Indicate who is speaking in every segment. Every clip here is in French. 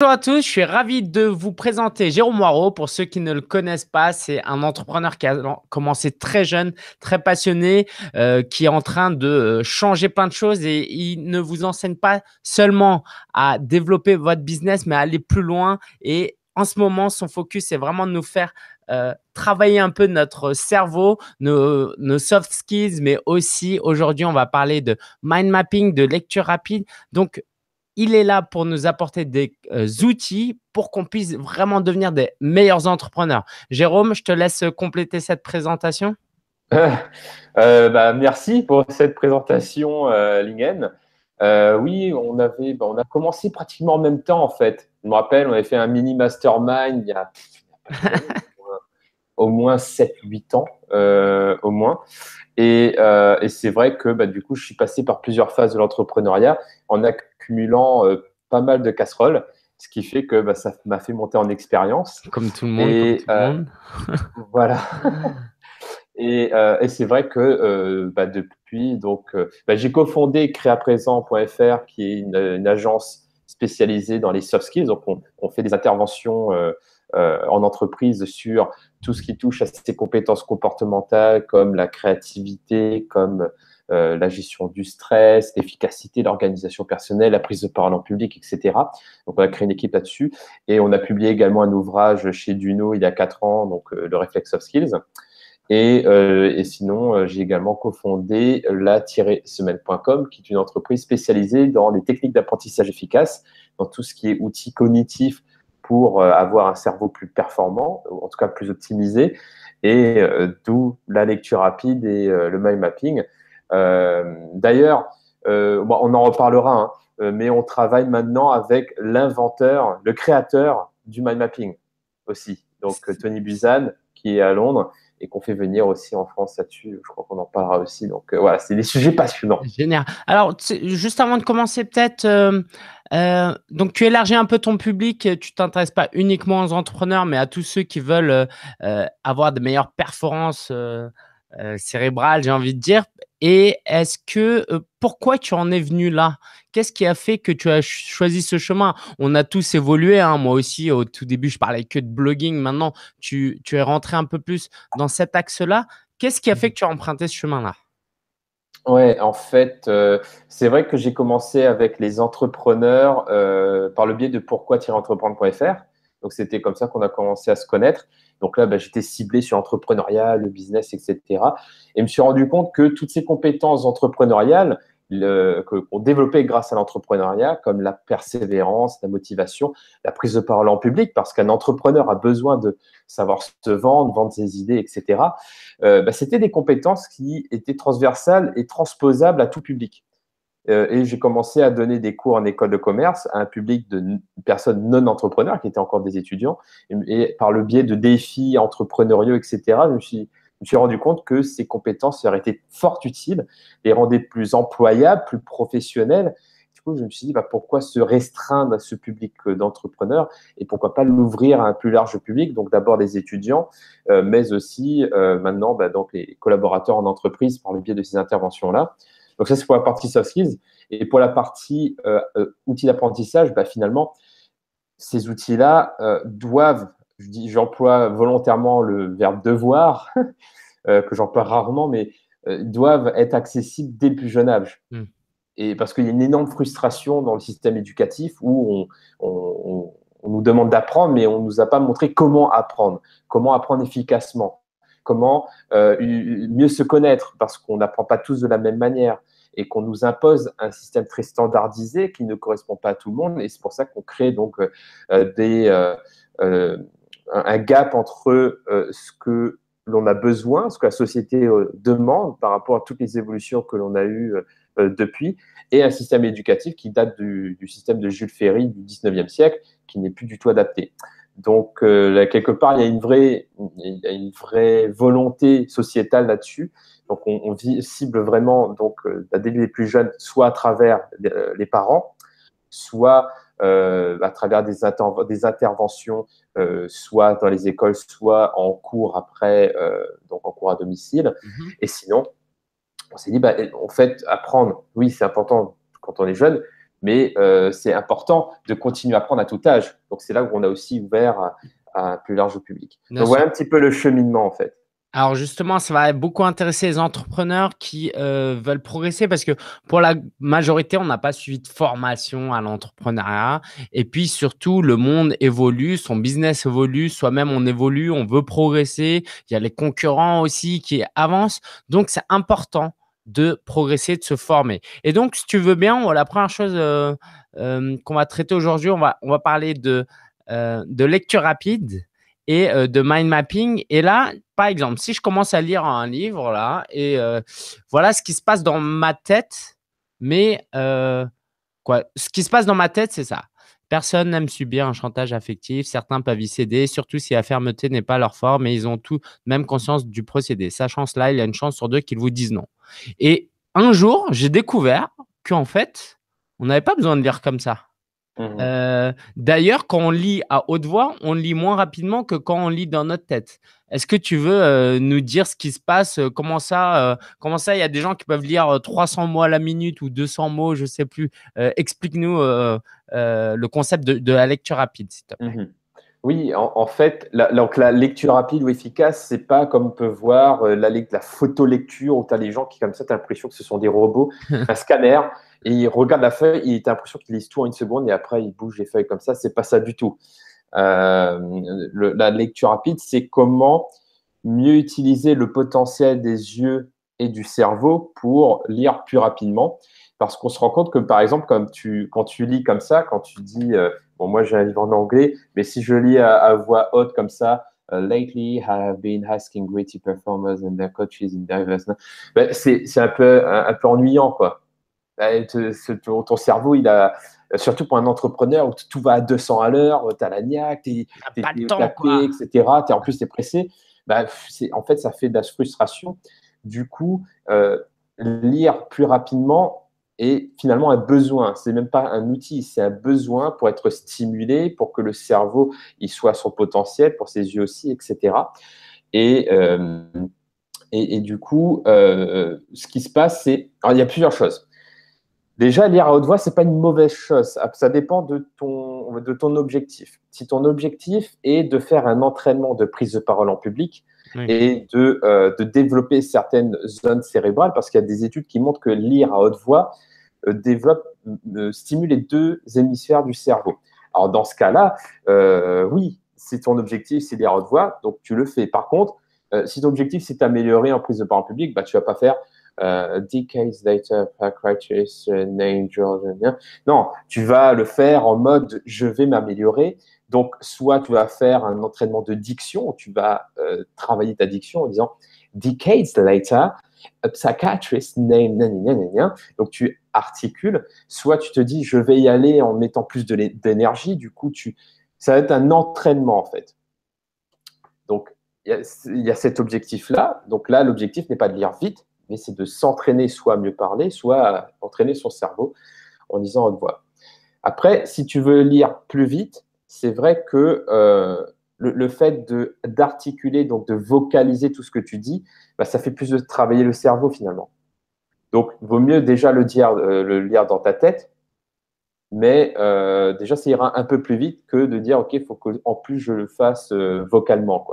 Speaker 1: Bonjour à tous, je suis ravi de vous présenter Jérôme Moirot. Pour ceux qui ne le connaissent pas, c'est un entrepreneur qui a commencé très jeune, très passionné, euh, qui est en train de euh, changer plein de choses et il ne vous enseigne pas seulement à développer votre business, mais à aller plus loin. Et en ce moment, son focus, est vraiment de nous faire euh, travailler un peu notre cerveau, nos, nos soft skills, mais aussi aujourd'hui, on va parler de mind mapping, de lecture rapide. Donc, il est là pour nous apporter des euh, outils pour qu'on puisse vraiment devenir des meilleurs entrepreneurs. Jérôme, je te laisse compléter cette présentation.
Speaker 2: Euh, bah, merci pour cette présentation, euh, Lingen. oui, on, avait, bah, on a commencé pratiquement en même temps, en fait. Je me rappelle, on avait fait un mini mastermind il y a au moins 7-8 ans, euh, au moins. Euh, et, c'est vrai que bah, du coup, je suis passé par plusieurs phases de l'entrepreneuriat en accumulant euh, pas mal de casseroles, ce qui fait que bah, ça m'a fait monter en expérience.
Speaker 1: Comme tout le monde. voilà.
Speaker 2: Et, et c'est vrai que bah, depuis, donc, bah, j'ai cofondé créaprésent.fr, qui est une, agence spécialisée dans les soft skills. Donc, on fait des interventions euh, en entreprise sur tout ce qui touche à ces compétences comportementales comme la créativité, comme euh, la gestion du stress, l'efficacité, l'organisation personnelle, la prise de parole en public, etc. Donc, on a créé une équipe là-dessus. Et on a publié également un ouvrage chez Duno il y a 4 ans, donc euh, le Reflex of Skills. Et, sinon, j'ai également cofondé la-semaine.com, qui est une entreprise spécialisée dans les techniques d'apprentissage efficaces, dans tout ce qui est outils cognitifs pour euh, avoir un cerveau plus performant, en tout cas plus optimisé, et euh, d'où la lecture rapide et euh, le mind mapping. D'ailleurs, on en reparlera, hein, mais on travaille maintenant avec l'inventeur, le créateur du mind mapping aussi. Donc Tony Buzan, qui est à Londres et qu'on fait venir aussi en France là-dessus. Je crois qu'on en parlera aussi. Donc euh, voilà, c'est des sujets passionnants. Génial.
Speaker 1: Alors, juste avant de commencer, peut-être, euh, euh, donc tu élargis un peu ton public. Tu t'intéresses pas uniquement aux entrepreneurs, mais à tous ceux qui veulent avoir de meilleures performances cérébrales, j'ai envie de dire. Et est-ce que euh, pourquoi tu en es venu là Qu'est-ce qui a fait que tu as choisi ce chemin On a tous évolué. Hein. Moi aussi, au tout début, je parlais que de blogging. Maintenant, tu, es rentré un peu plus dans cet axe-là. Qu'est-ce qui a fait que tu as emprunté ce chemin-là
Speaker 2: Ouais, en fait, euh, c'est vrai que j'ai commencé avec les entrepreneurs euh, par le biais de pourquoi-entreprendre.fr. Donc, c'était comme ça qu'on a commencé à se connaître. Donc là, bah, j'étais ciblé sur l'entrepreneuriat, le business, etc. Et me suis rendu compte que toutes ces compétences entrepreneuriales qu'on développait grâce à l'entrepreneuriat, comme la persévérance, la motivation, la prise de parole en public, parce qu'un entrepreneur a besoin de savoir se vendre, vendre ses idées, etc. Euh, bah, c'était des compétences qui étaient transversales et transposables à tout public. Euh, et j'ai commencé à donner des cours en école de commerce à un public de personnes non entrepreneurs qui étaient encore des étudiants. Et, par le biais de défis entrepreneuriaux, etc., je me suis, rendu compte que ces compétences auraient été fort utiles, les rendaient plus employables, plus professionnels. Du coup, je me suis dit, bah, pourquoi se restreindre à ce public euh, d'entrepreneurs et pourquoi pas l'ouvrir à un plus large public, donc d'abord des étudiants, euh, mais aussi maintenant bah, donc les collaborateurs en entreprise par le biais de ces interventions-là. Donc ça, c'est pour la partie soft skills. Et pour la partie euh, euh, outils d'apprentissage, bah, finalement, ces outils-là euh, doivent, j'emploie volontairement le verbe devoir, que j'emploie rarement, mais doivent être accessibles dès le plus jeune âge. Hmm. Et parce qu'il y a une énorme frustration dans le système éducatif où on, nous demande d'apprendre, mais on ne nous a pas montré comment apprendre, comment apprendre efficacement, comment mieux se connaître, parce qu'on n'apprend pas tous de la même manière, et qu'on nous impose un système très standardisé qui ne correspond pas à tout le monde. Et c'est pour ça qu'on crée donc euh, euh, euh, un gap entre ce que l'on a besoin, ce que la société demande par rapport à toutes les évolutions que l'on a eues depuis, et un système éducatif qui date du, du système de Jules Ferry du 19e siècle, qui n'est plus du tout adapté. Donc, euh, quelque part, il y a une vraie, il y a une vraie volonté sociétale là-dessus. Donc, on, cible vraiment donc, euh, la début les plus jeunes, soit à travers euh, les parents, soit euh, à travers des, interventions, euh, soit dans les écoles, soit en cours après, donc en cours à domicile. Mhm. Et sinon, on s'est dit, bah, en fait, apprendre, oui, c'est important quand on est jeune, mais euh, c'est important de continuer à apprendre à tout âge. Donc, c'est là où on a aussi ouvert à, un plus large public. On Donc, un petit peu le cheminement, en fait.
Speaker 1: Alors justement, ça va beaucoup intéresser les entrepreneurs qui euh, veulent progresser parce que pour la majorité, on n'a pas suivi de formation à l'entrepreneuriat. Et puis surtout, le monde évolue, son business évolue, soi-même on évolue, on veut progresser. Il y a les concurrents aussi qui avancent. Donc c'est important de progresser, de se former. Et donc, si tu veux bien, la première chose euh, euh, qu'on va traiter aujourd'hui, on va, on va parler de, euh, de lecture rapide et de mind mapping. Et là, par exemple, si je commence à lire un livre, là, et voilà ce qui se passe dans ma tête, mais quoi, ce qui se passe dans ma tête, c'est ça. Personne n'aime subir un chantage affectif, certains peuvent y céder, surtout si la fermeté n'est pas leur forme et ils ont tout même conscience du procédé. Sachant cela, il y a une chance sur deux qu'ils vous disent non. Et un jour, j'ai découvert qu'en fait, on n'avait pas besoin de lire comme ça. Mmh euh, d'ailleurs, quand on lit à haute voix, on lit moins rapidement que quand on lit dans notre tête. Est-ce que tu veux euh, nous dire ce qui se passe euh, Comment ça Comment ça Il y a des gens qui peuvent lire 300 mots à la minute ou 200 mots, je sais plus. Explique-nous le concept de, la lecture rapide, s'il te plaît. Mmh
Speaker 2: oui, en, fait, la, la lecture rapide ou efficace, c'est pas comme on peut voir la, la photolecture où tu as les gens qui, comme ça, tu as l'impression que ce sont des robots, un scanner et il regarde la feuille, il a l'impression qu'il lise tout en une seconde et après il bouge les feuilles comme ça. C'est pas ça du tout. Euh, la lecture rapide, c'est comment mieux utiliser le potentiel des yeux et du cerveau pour lire plus rapidement. Parce qu'on se rend compte que, par exemple, quand tu lis comme ça, quand tu dis, euh, bon, moi j'ai un livre en anglais, mais si je lis à, voix haute comme ça, euh, lately, have been asking great performers and their coaches in ben, c'est un un, peu ennuyant, quoi. Eh, ton, cerveau, il a, surtout pour un entrepreneur où tout va à 200 à l'heure, tu as la niaque, tu es, etc. Es, en plus, tu pressé. Bah, en fait, ça fait de la frustration. Du coup, euh, lire plus rapidement est finalement un besoin. C'est même pas un outil, c'est un besoin pour être stimulé, pour que le cerveau il soit à son potentiel, pour ses yeux aussi, etc. Euh, et. et, du coup, euh, ce qui se passe, c'est. il y a plusieurs choses. Déjà, lire à haute voix, c'est pas une mauvaise chose. Ah, ça dépend de ton, de ton objectif. Si ton objectif est de faire un entraînement de prise de parole en public et de, euh, de, développer certaines zones cérébrales, parce qu'il y a des études qui montrent que lire à haute voix euh, développe, euh, stimule les deux hémisphères du cerveau. Alors, dans ce cas-là, oui, si ton objectif, c'est lire à haute voix, donc tu le fais. Par contre, si ton objectif, c'est t'améliorer en prise de parole en public, bah, tu vas pas faire decades later, psychiatrist name Jordan. Non, tu vas le faire en mode je vais m'améliorer. Donc, soit tu vas faire un entraînement de diction, tu vas euh, travailler ta diction en disant decades later, a psychiatrist named. Donc, tu articules. Soit tu te dis je vais y aller en mettant plus d'énergie. Du coup, tu, ça va être un entraînement en fait. Donc, il y, a cet objectif-là. Donc là, l'objectif n'est pas de lire vite, mais c'est de s'entraîner soit à mieux parler, soit à entraîner son cerveau en lisant haute voix. Après, si tu veux lire plus vite, c'est vrai que euh, le, fait d'articuler, donc de vocaliser tout ce que tu dis, bah, ça fait plus de travailler le cerveau finalement. Donc, il vaut mieux déjà le, dire, euh, le lire dans ta tête, mais euh, déjà, ça ira un peu plus vite que de dire, OK, il faut qu'en plus je le fasse vocalement.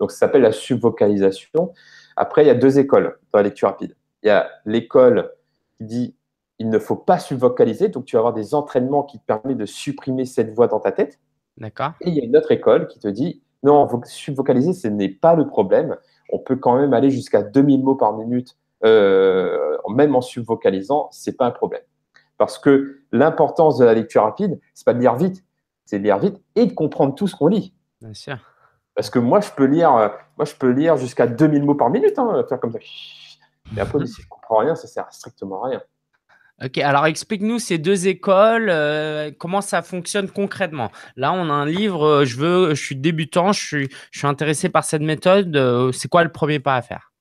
Speaker 2: Donc, ça s'appelle la subvocalisation. Après, il y a deux écoles dans la lecture rapide. Il y a l'école qui dit il ne faut pas subvocaliser, donc tu vas avoir des entraînements qui te permettent de supprimer cette voix dans ta tête. D'accord. Et il y a une autre école qui te dit non, subvocaliser, ce n'est pas le problème. On peut quand même aller jusqu'à 2000 mots par minute, euh, même en subvocalisant, ce n'est pas un problème. Parce que l'importance de la lecture rapide, ce n'est pas de lire vite, c'est de lire vite et de comprendre tout ce qu'on lit. Bien sûr. Parce que moi, je peux lire euh, moi, je peux lire jusqu'à 2000 mots par minute, hein, comme ça. Mais après, si je comprends rien, ça sert strictement à rien.
Speaker 1: Ok, alors explique-nous ces deux écoles, euh, comment ça fonctionne concrètement. Là, on a un livre, euh, je veux, je suis débutant, je suis, je suis intéressé par cette méthode. Euh, c'est quoi le premier pas à faire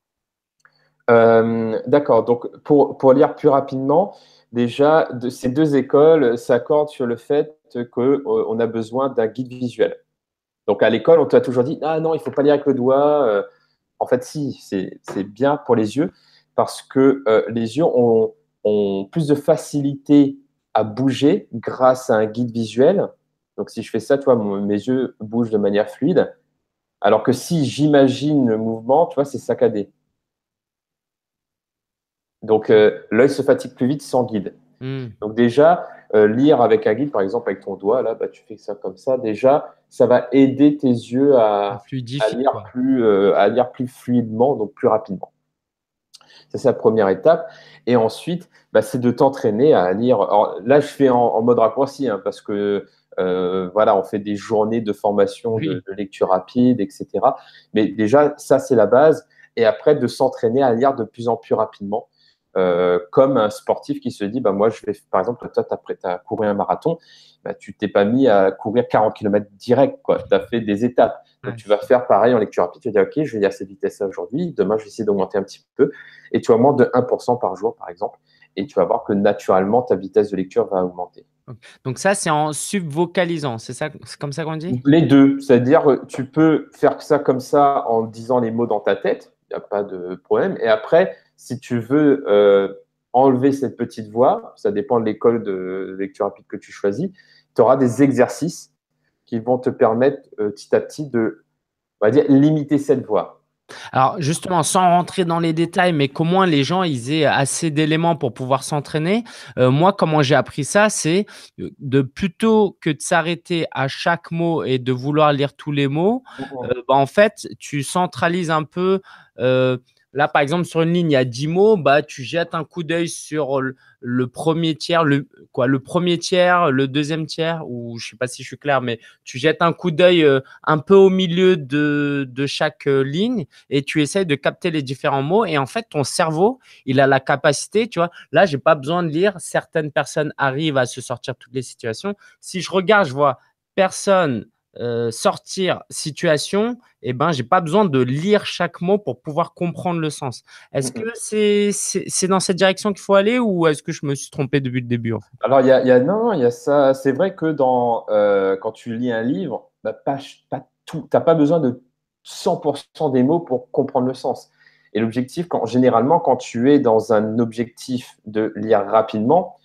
Speaker 2: D'accord, donc pour, pour, lire plus rapidement, déjà, ces deux écoles s'accordent sur le fait qu'on a besoin d'un guide visuel. Donc à l'école, on t'a toujours dit Ah non, il ne faut pas lire avec le doigt. Euh, en fait, si, c'est bien pour les yeux parce que euh, les yeux ont, plus de facilité à bouger grâce à un guide visuel. Donc si je fais ça, tu vois, mes yeux bougent de manière fluide. Alors que si j'imagine le mouvement, tu vois, c'est saccadé. Donc euh, l'œil se fatigue plus vite sans guide. Hmm. Donc déjà, euh, lire avec un guide, par exemple, avec ton doigt, là, bah, tu fais ça comme ça. Déjà, ça va aider tes yeux à, à, lire, plus, euh, à lire, plus, fluidement, donc plus rapidement. Ça, c'est la première étape. Et ensuite, bah, c'est de t'entraîner à lire. là, je fais en, mode raccourci, hein, parce que euh, voilà, on fait des journées de formation, de, lecture rapide, etc. Mais déjà, ça, c'est la base. Et après, de s'entraîner à lire de plus en plus rapidement. Euh, comme un sportif qui se dit, bah, moi, je vais, par exemple, toi, tu as, as, couru un marathon, bah, tu t'es pas mis à courir 40 km direct, quoi. Tu as fait des étapes. Donc, tu vas faire pareil en lecture rapide. Tu vas OK, je vais y à cette vitesse-là aujourd'hui. Demain, je vais essayer d'augmenter un petit peu. Et tu augmentes de 1% par jour, par exemple. Et tu vas voir que naturellement, ta vitesse de lecture va augmenter.
Speaker 1: Donc ça, c'est en subvocalisant, c'est ça, c'est comme ça qu'on dit Les
Speaker 2: deux, c'est-à-dire euh, tu peux faire ça comme ça en disant les mots dans ta tête, il n'y a pas de problème. Et après, si tu veux euh, enlever cette petite voix, ça dépend de l'école de lecture rapide que tu choisis, tu auras des exercices qui vont te permettre euh, petit à petit de dire, limiter cette voix.
Speaker 1: Alors justement, sans rentrer dans les détails, mais qu'au moins les gens ils aient assez d'éléments pour pouvoir s'entraîner. Euh, moi, comment j'ai appris ça, c'est de plutôt que de s'arrêter à chaque mot et de vouloir lire tous les mots, mmh. bah, en fait, tu centralises un peu Là, par exemple, sur une ligne il y a 10 mots, bah, tu jettes un coup d'œil sur le premier tiers, le, quoi, le premier tiers, le deuxième tiers, ou je ne sais pas si je suis clair, mais tu jettes un coup d'œil euh, un peu au milieu de, de chaque euh, ligne et tu essayes de capter les différents mots. Et en fait, ton cerveau, il a la capacité, tu vois, là, je n'ai pas besoin de lire, certaines personnes arrivent à se sortir toutes les situations. Si je regarde, je vois personne, euh, sortir situation, eh ben, j'ai pas besoin de lire chaque mot pour pouvoir comprendre le sens. Est-ce que c'est dans cette direction qu'il faut aller ou est-ce que je me suis trompé depuis le début
Speaker 2: Alors, il y a, non, il y a ça. C'est vrai que dans, euh, quand tu lis un livre, tu bah, pas, pas pas besoin de 100% des mots pour comprendre le sens. Et l'objectif, quand, généralement, quand tu es dans un objectif de lire rapidement,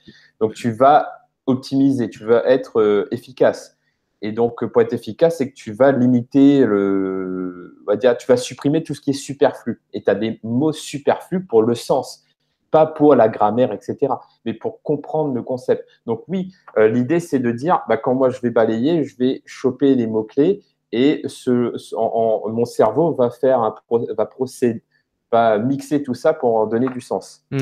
Speaker 2: donc tu vas optimiser, tu vas être euh, efficace. Et donc, euh, pour être efficace, c'est que tu vas limiter le. On va dire, tu vas supprimer tout ce qui est superflu. Et tu as des mots superflus pour le sens, pas pour la grammaire, etc., mais pour comprendre le concept. Donc, oui, euh, l'idée, c'est de dire bah, quand moi je vais balayer, je vais choper les mots-clés et ce, mon cerveau va, faire un, va procéder, pas mixer tout ça pour en donner du sens. Mm.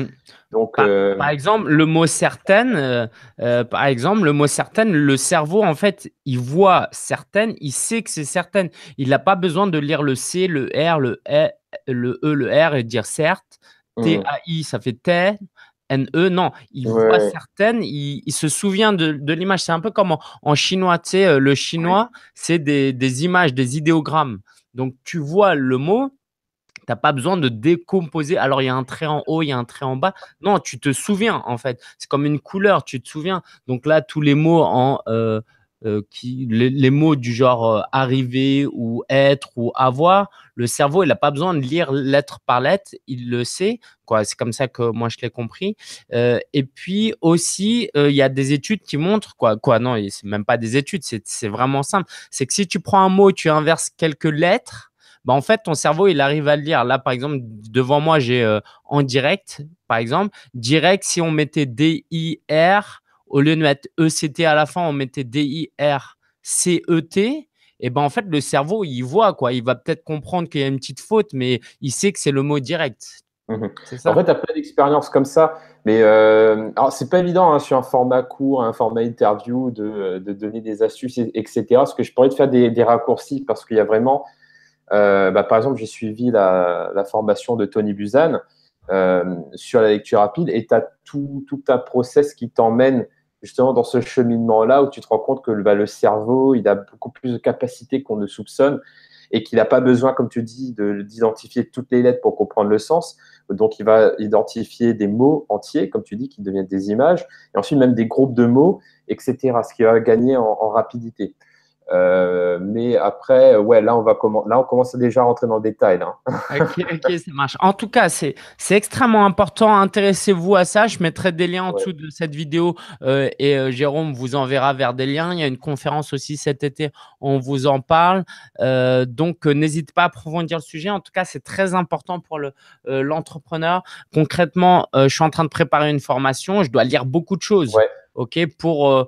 Speaker 2: Donc, euh, par,
Speaker 1: exemple, le mot certaine, euh, euh, par exemple, le mot certaine, le cerveau, en fait, il voit certaine, il sait que c'est certaine. Il n'a pas besoin de lire le C, le R, le, e, le E, le R et dire certes. Mm. T-A-I, ça fait t »« n »« e ». non, il voit certaines, il, se souvient de, l'image. C'est un peu comme en, chinois, tu le chinois, c'est des, images, des idéogrammes. Donc, tu vois le mot, T'as pas besoin de décomposer. Alors, il y a un trait en haut, il y a un trait en bas. Non, tu te souviens, en fait. C'est comme une couleur, tu te souviens. Donc là, tous les mots en. Euh, euh, qui, les, mots du genre euh, arriver ou être ou avoir, le cerveau, il n'a pas besoin de lire lettre par lettre, il le sait. Quoi. C'est comme ça que moi, je l'ai compris. et puis aussi, il y a des études qui montrent, quoi, quoi non, c'est même pas des études, c'est, c'est vraiment simple. C'est que si tu prends un mot, tu inverses quelques lettres, bah, en fait, ton cerveau, il arrive à le lire. Là, par exemple, devant moi, j'ai euh, en direct, par exemple. Direct, si on mettait D-I-R, au lieu de mettre E-C-T à la fin, on mettait D-I-R-C-E-T et ben en fait le cerveau il voit quoi, il va peut-être comprendre qu'il y a une petite faute, mais il sait que c'est le mot direct. Mmh ça. En fait, après
Speaker 2: as comme ça, mais euh, alors c'est pas évident hein, sur un format court, un format interview de, euh, donner des astuces, etc. Est-ce que je pourrais te faire des, des raccourcis parce qu'il y a vraiment euh, bah, par exemple, j'ai suivi la, formation de Tony Buzan euh, sur la lecture rapide et tu as tout, un process qui t'emmène justement dans ce cheminement-là où tu te rends compte que le bah, cerveau, il a beaucoup plus de capacités qu'on ne soupçonne et qu'il n'a pas besoin, comme tu dis, d'identifier toutes les lettres pour comprendre le sens. Donc, il va identifier des mots entiers, comme tu dis, qui deviennent des images, et ensuite même des groupes de mots, etc., ce qui va gagner en rapidité. Euh, mais après, ouais, là on, va là, on commence déjà à rentrer dans le détail. Hein.
Speaker 1: ok, ça marche. En tout cas, c'est extrêmement important. Intéressez-vous à ça. Je mettrai des liens en dessous de cette vidéo euh, et euh, Jérôme vous enverra vers des liens. Il y a une conférence aussi cet été, on vous en parle. donc, n'hésitez pas à approfondir le sujet. En tout cas, c'est très important pour l'entrepreneur. Concrètement, je suis en train de préparer une formation. Je dois lire beaucoup de choses. OK, pour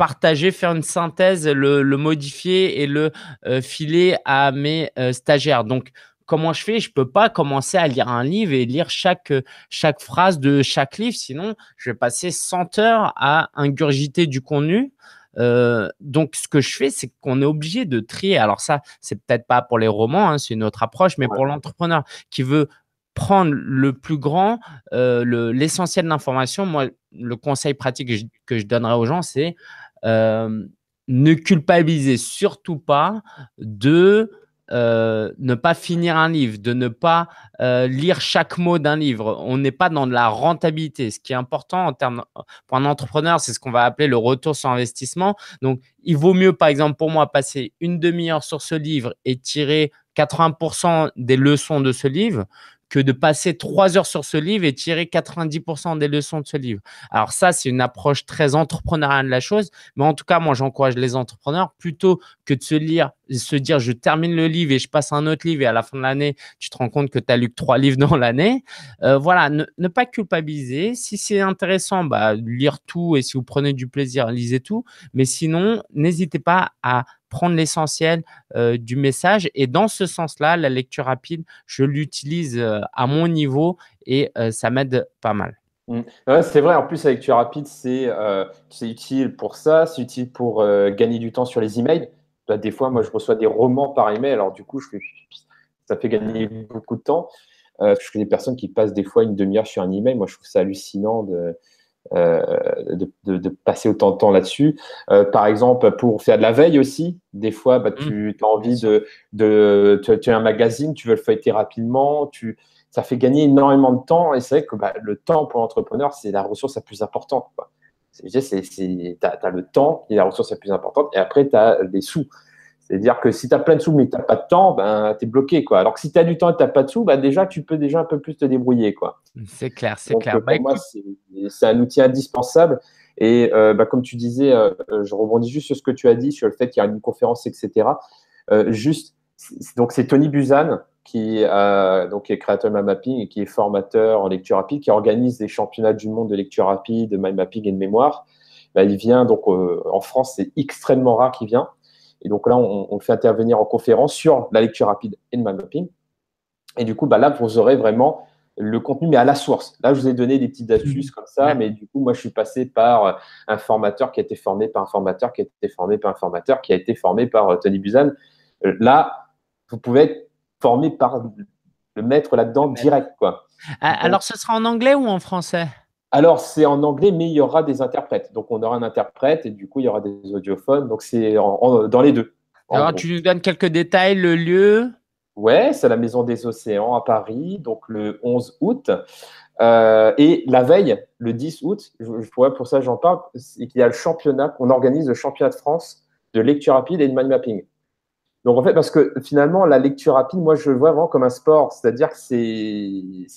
Speaker 1: partager, faire une synthèse, le, modifier et le euh, filer à mes euh, stagiaires. Donc, comment je fais Je ne peux pas commencer à lire un livre et lire chaque, euh, chaque phrase de chaque livre, sinon je vais passer 100 heures à ingurgiter du contenu. donc, ce que je fais, c'est qu'on est obligé de trier. Alors ça, c'est peut-être pas pour les romans, hein, c'est une autre approche, mais pour l'entrepreneur qui veut prendre le plus grand, l'essentiel d'information. de l'information. Moi, le conseil pratique que que je donnerais aux gens, c'est euh, ne culpabiliser surtout pas de euh, ne pas finir un livre, de ne pas euh, lire chaque mot d'un livre. On n'est pas dans de la rentabilité. Ce qui est important en termes, pour un entrepreneur, c'est ce qu'on va appeler le retour sur investissement. Donc, il vaut mieux, par exemple, pour moi, passer une demi-heure sur ce livre et tirer 80% des leçons de ce livre que de passer trois heures sur ce livre et tirer 90% des leçons de ce livre. Alors ça, c'est une approche très entrepreneuriale de la chose, mais en tout cas, moi, j'encourage les entrepreneurs plutôt que de se dire, je termine le livre et je passe un autre livre et à la fin de l'année, tu te rends compte que tu as lu que trois livres dans l'année. Euh, voilà, ne, pas culpabiliser. Si c'est intéressant, bah, lire tout et si vous prenez du plaisir, lisez tout. Mais sinon, n'hésitez pas à prendre l'essentiel euh, du message. Et dans ce sens-là, la lecture rapide, je l'utilise euh, à mon niveau et euh, ça m'aide pas mal.
Speaker 2: Mmh. c'est vrai, en plus, la lecture rapide, c'est utile pour ça, c'est utile pour gagner du temps sur les emails. des fois, moi, je reçois des romans par email, alors du coup, ça fait gagner beaucoup de temps. je connais des personnes qui passent des fois une demi-heure sur un email. Moi, je trouve ça hallucinant de, euh, de, passer autant de temps là-dessus. Euh, par exemple, pour faire de la veille aussi, des fois, bah, mm. tu as envie de, de tu, as un magazine, tu veux le feuilleter rapidement, tu, ça fait gagner énormément de temps. Et c'est vrai que bah, le temps pour l'entrepreneur, c'est la ressource la plus importante. Tu as, le temps qui la ressource la plus importante, et après, tu as des sous. C'est-à-dire que si tu as plein de sous mais tu n'as pas de temps, ben, tu es bloqué. Quoi. Alors que si tu as du temps et tu n'as pas de sous, ben, déjà, tu peux déjà un peu plus te débrouiller. Quoi.
Speaker 1: C'est clair, c'est clair. Euh,
Speaker 2: pour moi, c'est, un outil indispensable. Et euh, ben, comme tu disais, euh, je rebondis juste sur ce que tu as dit, sur le fait qu'il y a une conférence, etc. juste, donc c'est Tony Buzan qui, donc, est créateur de My Mapping et qui est formateur en lecture rapide, qui organise des championnats du monde de lecture rapide, de mind Mapping et de mémoire. Ben, il vient donc en France, c'est extrêmement rare qu'il vient. Et donc là, on, le fait intervenir en conférence sur la lecture rapide et le mind mapping. Et du coup, bah là, vous aurez vraiment le contenu, mais à la source. Là, je vous ai donné des petites astuces comme ça, mais du coup, moi, je suis passé par un formateur qui a été formé par un formateur, qui a été formé par un formateur, qui a été formé par euh, Tony Buzan. Euh, là, vous pouvez être formé par le maître là-dedans direct. Quoi.
Speaker 1: Ah, alors, ce sera en anglais ou en français
Speaker 2: alors, c'est en anglais, mais il y aura des interprètes. Donc, on aura un interprète et du coup, il y aura des audiophones. Donc, c'est dans les deux.
Speaker 1: Alors, tu nous donnes quelques détails, le lieu Ouais,
Speaker 2: c'est la Maison des Océans à Paris, donc le 11 août. Euh, et la veille, le 10 août, pour ça j'en parle, c'est qu'il y a le championnat, qu'on organise le championnat de France de lecture rapide et de mind mapping. Donc en fait, parce que finalement, la lecture rapide, moi je le vois vraiment comme un sport, c'est-à-dire que c'est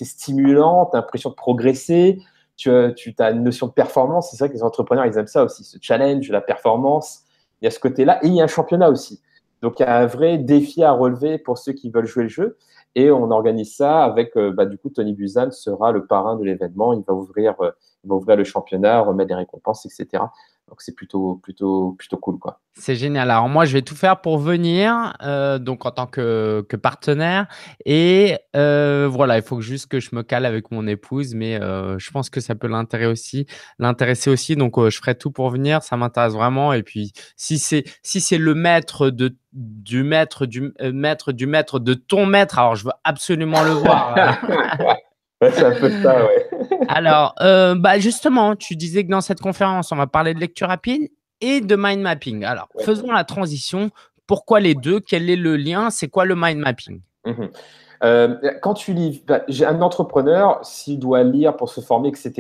Speaker 2: stimulant, tu l'impression de progresser, tu, euh, tu as une notion de performance. C'est ça que les entrepreneurs, ils aiment ça aussi, ce challenge, la performance. Il y a ce côté-là et il y a un championnat aussi. Donc, il y a un vrai défi à relever pour ceux qui veulent jouer le jeu. Et on organise ça avec, euh, bah, du coup, Tony Buzan sera le parrain de l'événement. Il va ouvrir, euh, il va ouvrir le championnat, remettre des récompenses, etc. Donc c'est plutôt, plutôt, plutôt cool. quoi.
Speaker 1: C'est génial. Alors moi, je vais tout faire pour venir, euh, donc en tant que, que partenaire. Et euh, voilà, il faut juste que je me cale avec mon épouse, mais euh, je pense que ça peut l'intéresser aussi. L'intéresser aussi. Donc je ferai tout pour venir. Ça m'intéresse vraiment. Et puis si c'est si c'est le maître de du maître du maître du maître de ton maître, alors je veux absolument le voir.
Speaker 2: c'est un peu ça,
Speaker 1: Alors, euh, bah, justement, tu disais que dans cette conférence, on va parler de lecture rapide et de mind mapping. Alors, faisons la transition. Pourquoi les deux Quel est le lien C'est quoi le mind mapping mmh euh, Quand tu
Speaker 2: lis, bah, j'ai un entrepreneur, s'il doit lire pour se former, etc.,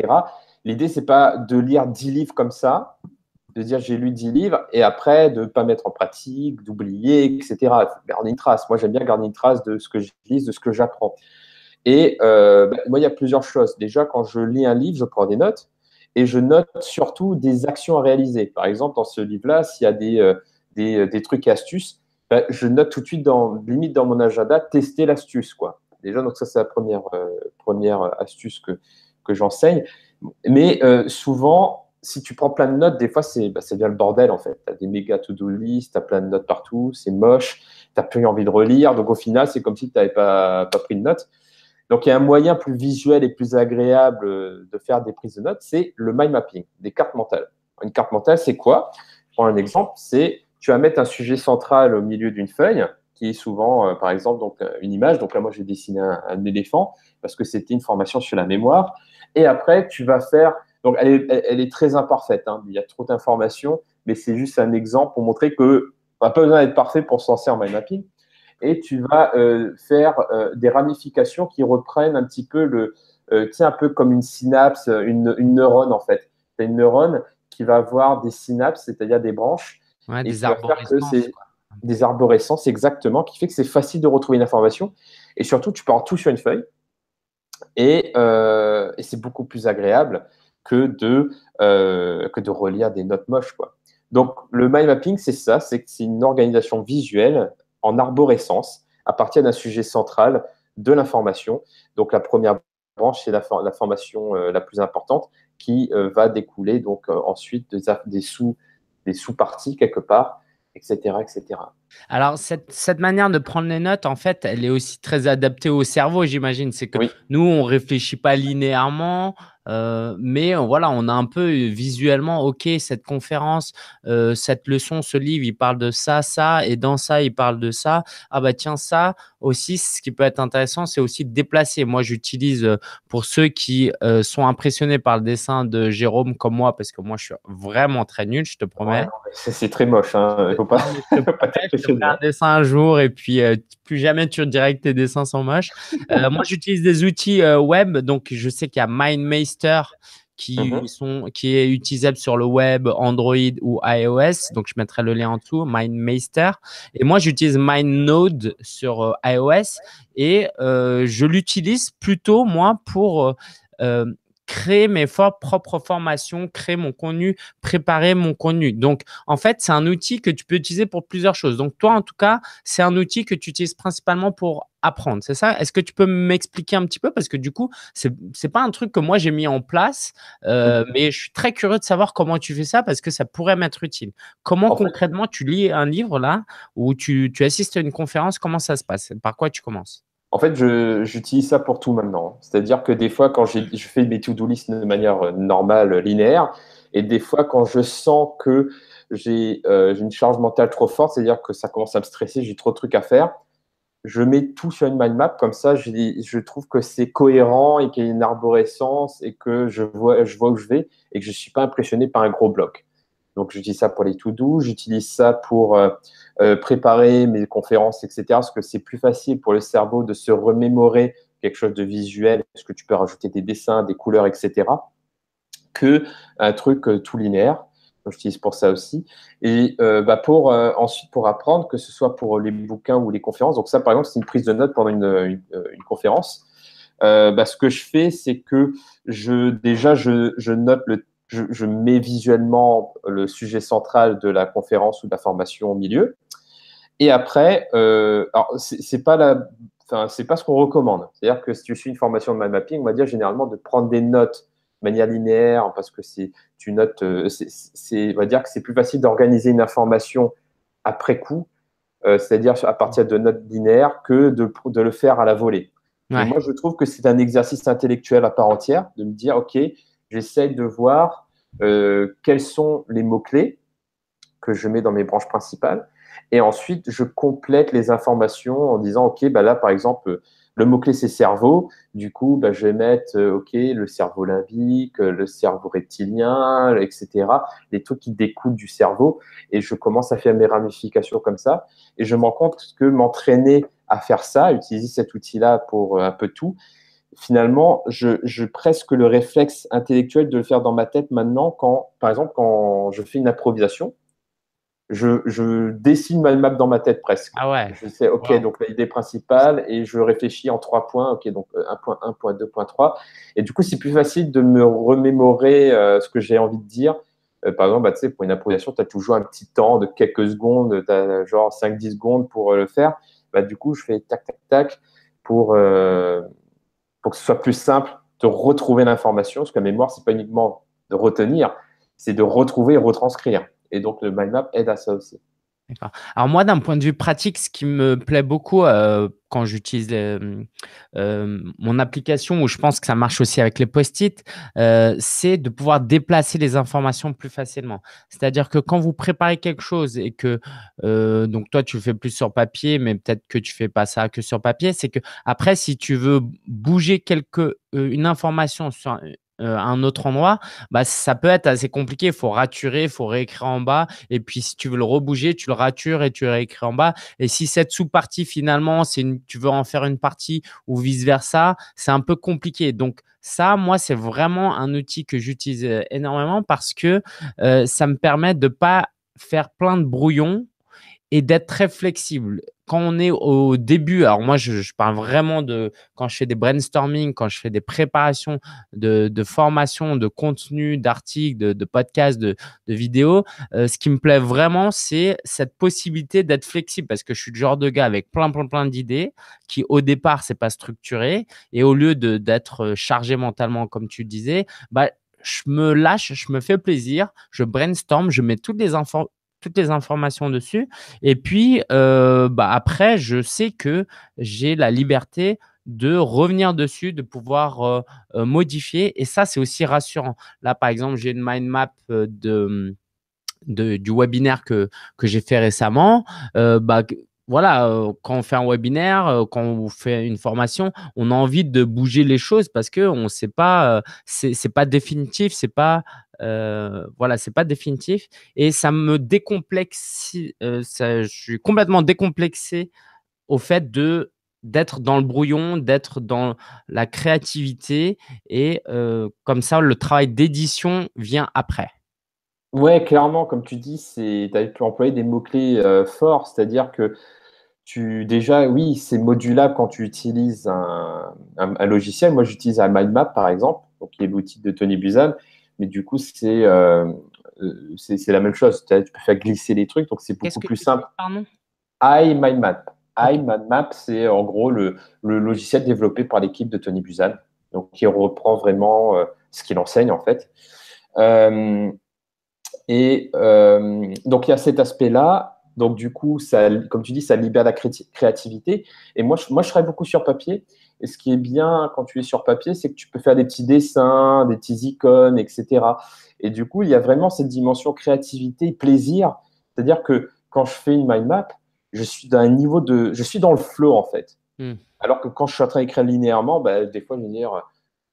Speaker 2: l'idée, c'est pas de lire 10 livres comme ça, de dire j'ai lu 10 livres et après de ne pas mettre en pratique, d'oublier, etc. Garder une trace. Moi, j'aime bien garder une trace de ce que je lis, de ce que j'apprends. Et euh, ben, moi, il y a plusieurs choses. Déjà, quand je lis un livre, je prends des notes et je note surtout des actions à réaliser. Par exemple, dans ce livre-là, s'il y a des, euh, euh, des, trucs et astuces, ben, je note tout de suite, dans, limite dans mon agenda, tester l'astuce. quoi. Déjà, donc ça, c'est la première, première astuce que, que j'enseigne. Mais souvent, si tu prends plein de notes, des fois, c'est, bah, le bordel, en fait. Tu as des méga to-do list, tu as plein de notes partout, c'est moche, tu n'as plus envie de relire. Donc, au final, c'est comme si tu n'avais pas, pas pris de notes. Donc, il y a un moyen plus visuel et plus agréable euh, de faire des prises de notes, c'est le mind mapping, des cartes mentales. Une carte mentale, c'est quoi Je prends un exemple, c'est tu vas mettre un sujet central au milieu d'une feuille, qui est souvent, euh, par exemple, donc, euh, une image. Donc là, moi, j'ai dessiné un, éléphant parce que c'était une formation sur la mémoire. Et après, tu vas faire. Donc, elle est, très imparfaite. Hein. Il y a trop d'informations, mais c'est juste un exemple pour montrer que n'a pas besoin d'être parfait pour se en mind mapping et tu vas euh, faire euh, des ramifications qui reprennent un petit peu le, euh, un peu comme une synapse, une, neurone en fait. C'est une neurone qui va avoir des synapses, c'est-à-dire des branches. des arborescences. des arborescences, exactement, qui fait que c'est facile de retrouver une information. Et surtout, tu pars tout sur une feuille. Et, c'est beaucoup plus agréable que de, que de relire des notes moches. Quoi. Donc, le mind mapping, c'est ça, c'est c'est une organisation visuelle en arborescence appartient partir un sujet central de l'information. Donc la première branche, c'est la, la, formation euh, la plus importante qui euh, va découler donc euh, ensuite des, sous des sous-parties quelque part, etc., etc.
Speaker 1: Alors, cette, cette, manière de prendre les notes, en fait, elle est aussi très adaptée au cerveau, j'imagine. C'est que nous, on réfléchit pas linéairement, euh, mais euh, voilà, on a un peu visuellement, OK, cette conférence, euh, cette leçon, ce livre, il parle de ça, ça, et dans ça, il parle de ça. Ah bah tiens, ça aussi, ce qui peut être intéressant, c'est aussi de déplacer. Moi, j'utilise pour ceux qui sont impressionnés par le dessin de Jérôme comme moi, parce que moi, je suis vraiment très nul, je te promets.
Speaker 2: c'est très moche, hein. Faut pas,
Speaker 1: tu un dessin un jour et puis euh, plus jamais tu dirais que tes dessins sont moches. Euh, moi, j'utilise des outils euh, web. Donc, je sais qu'il y a MindMeister qui, mhm. sont, qui est utilisable sur le web, Android ou iOS. Donc, je mettrai le lien en dessous, MindMeister. Et moi, j'utilise MindNode sur iOS et je l'utilise plutôt, moi, pour créer mes propres formations, créer mon contenu, préparer mon contenu. Donc, en fait, c'est un outil que tu peux utiliser pour plusieurs choses. Donc, toi, en tout cas, c'est un outil que tu utilises principalement pour apprendre, c'est ça Est-ce que tu peux m'expliquer un petit peu Parce que du coup, c'est n'est pas un truc que moi j'ai mis en place, euh, mmh. mais je suis très curieux de savoir comment tu fais ça parce que ça pourrait m'être utile. Comment concrètement tu lis un livre là ou tu assistes à une conférence Comment ça se passe Par quoi tu commences
Speaker 2: en fait, j'utilise ça pour tout maintenant. C'est-à-dire que des fois, quand je fais mes to-do list de manière euh, normale, linéaire, et des fois, quand je sens que euh, j'ai une charge mentale trop forte, c'est-à-dire que ça commence à me stresser, j'ai trop de trucs à faire, je mets tout sur une mind map, comme ça je trouve que c'est cohérent et qu'il y a une arborescence et que je vois, je vois où je vais et que je ne suis pas impressionné par un gros bloc. Donc, j'utilise ça pour les to-do, j'utilise ça pour euh, euh, préparer mes conférences, etc. Parce que c'est plus facile pour le cerveau de se remémorer quelque chose de visuel, parce que tu peux rajouter des dessins, des couleurs, etc., que un truc euh, tout linéaire. J'utilise pour ça aussi. Et bah, pour ensuite pour apprendre, que ce soit pour les bouquins ou les conférences. Donc ça, par exemple, c'est une prise de notes pendant une, conférence. Bah, ce que je fais, c'est que je déjà je, je note le je, mets visuellement le sujet central de la conférence ou de la formation au milieu. Et après, euh, alors c'est pas la, enfin c'est pas ce qu'on recommande. C'est-à-dire que si tu suis une formation de mind mapping, on va dire généralement de prendre des notes de manière linéaire parce que c'est tu notes, euh, c'est, on va dire que c'est plus facile d'organiser une information après coup, euh, c'est-à-dire à partir de notes linéaires que de, de le faire à la volée. Moi, je trouve que c'est un exercice intellectuel à part entière de me dire, ok, j'essaye de voir euh, quels sont les mots-clés que je mets dans mes branches principales. Et ensuite, je complète les informations en disant, OK, bah là, par exemple, le mot-clé, c'est cerveau. Du coup, bah, je vais mettre, euh, OK, le cerveau limbique, euh, le cerveau reptilien, etc. Les trucs qui découlent du cerveau. Et je commence à faire mes ramifications comme ça. Et je me rends compte que m'entraîner à faire ça, utiliser cet outil-là pour un peu tout, finalement, je, presque le réflexe intellectuel de le faire dans ma tête maintenant quand, par exemple, quand je fais une improvisation, je, dessine ma map dans ma tête presque. Ah ouais. Je sais, ok, donc l'idée principale et je réfléchis en trois points, ok, donc euh, un point, un point, deux trois. Et du coup, c'est plus facile de me remémorer euh, ce que j'ai envie de dire. Euh, par exemple, bah, tu sais, pour une improvisation, tu as toujours un petit temps de quelques secondes, tu as genre 5-10 secondes pour le faire. Bah, du coup, je fais tac, tac, tac pour pour que ce soit plus simple de retrouver l'information, parce que la mémoire, n'est pas uniquement de retenir, c'est de retrouver et retranscrire. Et donc, le mind map aide à ça aussi.
Speaker 1: Alors moi, d'un point de vue pratique, ce qui me plaît beaucoup euh, quand j'utilise mon application, où je pense que ça marche aussi avec les post-it, c'est de pouvoir déplacer les informations plus facilement. C'est-à-dire que quand vous préparez quelque chose et que, donc toi, tu le fais plus sur papier, mais peut-être que tu fais pas ça que sur papier, c'est que après, si tu veux bouger quelque, une information sur euh, un autre endroit, bah, ça peut être assez compliqué. Il faut raturer, il faut réécrire en bas. Et puis, si tu veux le rebouger, tu le ratures et tu réécris en bas. Et si cette sous-partie, finalement, c'est tu veux en faire une partie ou vice-versa, c'est un peu compliqué. Donc, ça, moi, c'est vraiment un outil que j'utilise euh, énormément parce que euh, ça me permet de ne pas faire plein de brouillons et d'être très flexible quand on est au début, alors moi, je, parle vraiment de quand je fais des brainstorming, quand je fais des préparations de, formation, de contenu, d'articles, de, podcasts, de, vidéos. Euh, ce qui me plaît vraiment, c'est cette possibilité d'être flexible parce que je suis le genre de gars avec plein, plein, plein d'idées qui, au départ, c'est pas structuré. Et au lieu d'être euh, chargé mentalement, comme tu disais, bah, je me lâche, je me fais plaisir, je brainstorm, je mets toutes les, informations toutes les informations dessus. Et puis, euh, bah, après, je sais que j'ai la liberté de revenir dessus, de pouvoir euh, euh, modifier. Et ça, c'est aussi rassurant. Là, par exemple, j'ai une mind map de, du webinaire que, que j'ai fait récemment. Bah, voilà, quand on fait un webinaire, quand on fait une formation, on a envie de bouger les choses parce que on sait pas, c'est pas définitif, c'est pas euh, voilà, c'est pas définitif. Et ça me décomplexe, euh, je suis complètement décomplexé au fait de d'être dans le brouillon, d'être dans la créativité et euh, comme ça le travail d'édition vient après.
Speaker 2: Ouais, clairement, comme tu dis, c'est tu as employé des mots clés forts, c'est-à-dire que tu déjà oui, c'est modulable quand tu utilises un, un, logiciel. Moi, j'utilise un mind map par exemple, qui est l'outil de Tony Buzan mais du coup, c'est euh, euh, la même chose. Tu peux faire glisser les trucs, donc c'est beaucoup plus simple. Pardon iMindMap. Map, c'est en gros le, logiciel développé par l'équipe de Tony Buzan, donc qui reprend vraiment euh, ce qu'il enseigne en fait. et donc il y a cet aspect-là. Donc du coup, comme tu dis, ça libère la créativité. Et moi, moi, je serais beaucoup sur papier. Et ce qui est bien quand tu es sur papier, c'est que tu peux faire des petits dessins, des petites icônes, etc. Et du coup, il y a vraiment cette dimension créativité, plaisir. C'est-à-dire que quand je fais une mind map, je suis d'un niveau de, je suis dans le flow en fait. Hmm. Alors que quand je suis en train d'écrire linéairement, bah, des fois, je me dis euh,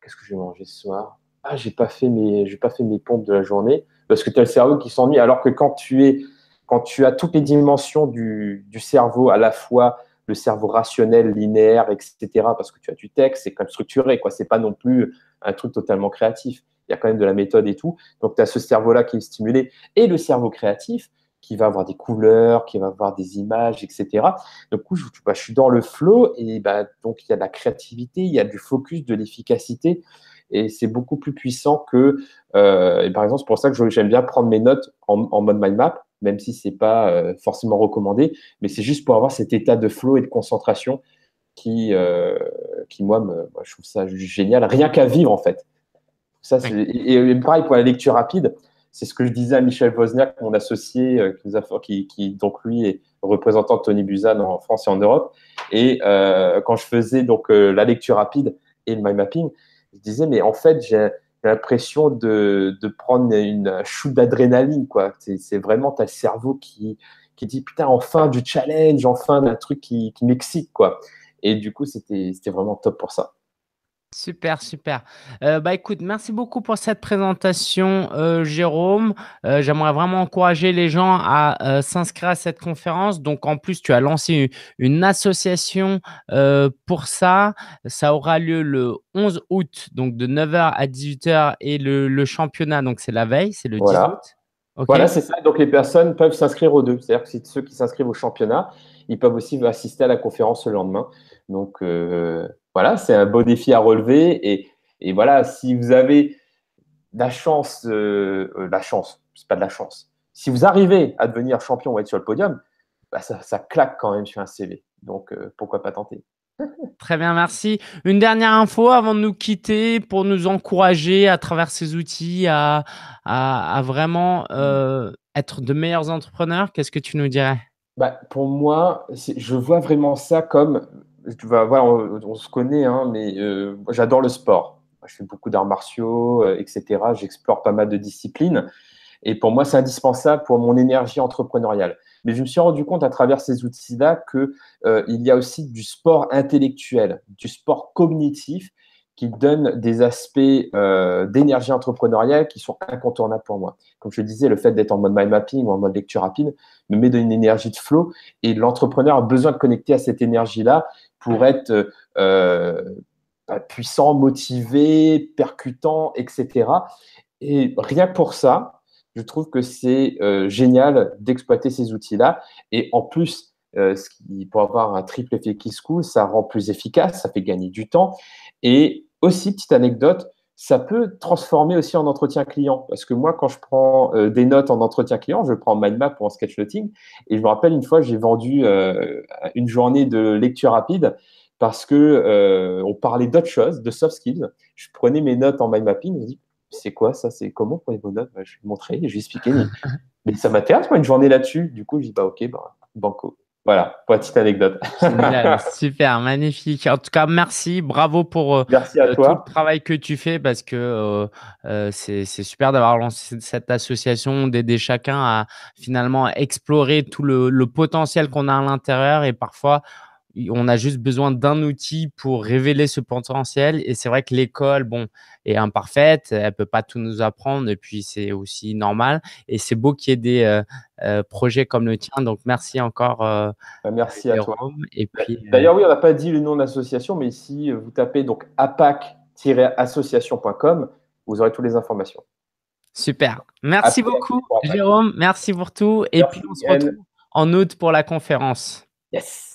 Speaker 2: qu'est-ce que je vais manger ce soir Ah, j'ai pas fait mes, pas fait mes pompes de la journée parce que tu as le cerveau qui s'ennuie. Alors que quand tu es, quand tu as toutes les dimensions du, du cerveau à la fois le cerveau rationnel, linéaire, etc. Parce que tu as du texte, c'est quand même structuré, quoi. C'est pas non plus un truc totalement créatif. Il y a quand même de la méthode et tout. Donc, tu as ce cerveau-là qui est stimulé et le cerveau créatif qui va avoir des couleurs, qui va avoir des images, etc. Donc, coup, bah, je, suis dans le flow et bah, donc il y a de la créativité, il y a du focus, de l'efficacité et c'est beaucoup plus puissant que. Euh, et par exemple, c'est pour ça que j'aime bien prendre mes notes en, mode mind map même si ce n'est pas euh, forcément recommandé, mais c'est juste pour avoir cet état de flow et de concentration qui, euh, qui moi, me, je trouve ça génial, rien qu'à vivre en fait. Ça, et, pareil pour la lecture rapide, c'est ce que je disais à Michel Wozniak, mon associé, euh, qui, donc lui est représentant de Tony Buzan en France et en Europe. Et quand je faisais donc la lecture rapide et le mind mapping, je disais, mais en fait, j'ai l'impression de, de, prendre une chute d'adrénaline, quoi. C'est vraiment ta cerveau qui, qui dit putain, enfin du challenge, enfin d'un truc qui, qui m'excite, quoi. Et du coup, c'était vraiment top pour ça.
Speaker 1: Super, super. Euh, bah écoute, merci beaucoup pour cette présentation, euh, Jérôme. Euh, j'aimerais vraiment encourager les gens à s'inscrire à cette conférence. Donc en plus, tu as lancé une, association pour ça. Ça aura lieu le 11 août, donc de 9h à 18h, et le, championnat, donc c'est la veille, c'est le 10 août. Voilà, c'est ça.
Speaker 2: Donc les personnes peuvent s'inscrire aux deux. C'est-à-dire que ceux qui s'inscrivent au championnat, ils peuvent aussi assister à la conférence le lendemain. Donc voilà, c'est un beau défi à relever. Et, voilà, si vous avez la chance, euh, euh, la chance, c'est pas de la chance. Si vous arrivez à devenir champion ou être sur le podium, bah, ça, claque quand même sur un CV. Donc euh, pourquoi pas tenter
Speaker 1: Très bien, merci. Une dernière info avant de nous quitter pour nous encourager à travers ces outils à, vraiment être de meilleurs entrepreneurs. Qu'est-ce que tu nous dirais bah,
Speaker 2: Pour moi, je vois vraiment ça comme on, se connaît, hein, mais euh, j'adore le sport. Je fais beaucoup d'arts martiaux, euh, etc. J'explore pas mal de disciplines. Et pour moi, c'est indispensable pour mon énergie entrepreneuriale. Mais je me suis rendu compte à travers ces outils-là qu'il euh, y a aussi du sport intellectuel, du sport cognitif qui donne des aspects d'énergie entrepreneuriale qui sont incontournables pour moi. Comme je disais, le fait d'être en mode mind mapping ou en mode lecture rapide me met dans une énergie de flow et l'entrepreneur a besoin de connecter à cette énergie-là pour être euh, bah, puissant, motivé, percutant, etc. Et rien que pour ça, je trouve que c'est euh, génial d'exploiter ces outils-là. Et en plus, euh, ce pour avoir un triple effet qui se ça rend plus efficace, ça fait gagner du temps. Et aussi, petite anecdote, ça peut transformer aussi en entretien client. Parce que moi, quand je prends euh, des notes en entretien client, je prends en mind map ou en sketchnoting. Et je me rappelle une fois, j'ai vendu euh, une journée de lecture rapide parce que euh, on parlait d'autres choses, de soft skills. Je prenais mes notes en mind mapping. Je me dis, c'est quoi ça C'est comment prenez vos notes bah, Je vais montrer, je lui expliquer. Mais, mais ça m'intéresse, moi, une journée là-dessus. Du coup, je dis, bah ok, bah, banco. Voilà, petite anecdote.
Speaker 1: super, magnifique. En tout cas, merci, bravo pour euh, euh, tout le travail que tu fais parce que euh, c'est super d'avoir lancé cette association, d'aider chacun à finalement explorer tout le potentiel qu'on a à l'intérieur et parfois on a juste besoin d'un outil pour révéler ce potentiel. Et c'est vrai que l'école, bon, est imparfaite, elle peut pas tout nous apprendre, et puis c'est aussi normal. Et c'est beau qu'il y ait des euh, euh, projets comme le tien. Donc merci encore. Euh, bah, merci à toi. Et bah, puis, d'ailleurs, oui,
Speaker 2: on n'a pas dit le nom d'association mais si vous tapez donc apac-association.com, vous aurez toutes les informations. Super.
Speaker 1: Merci beaucoup, Jérôme. Merci pour tout. et puis on se retrouve en août pour la conférence.
Speaker 2: Yes.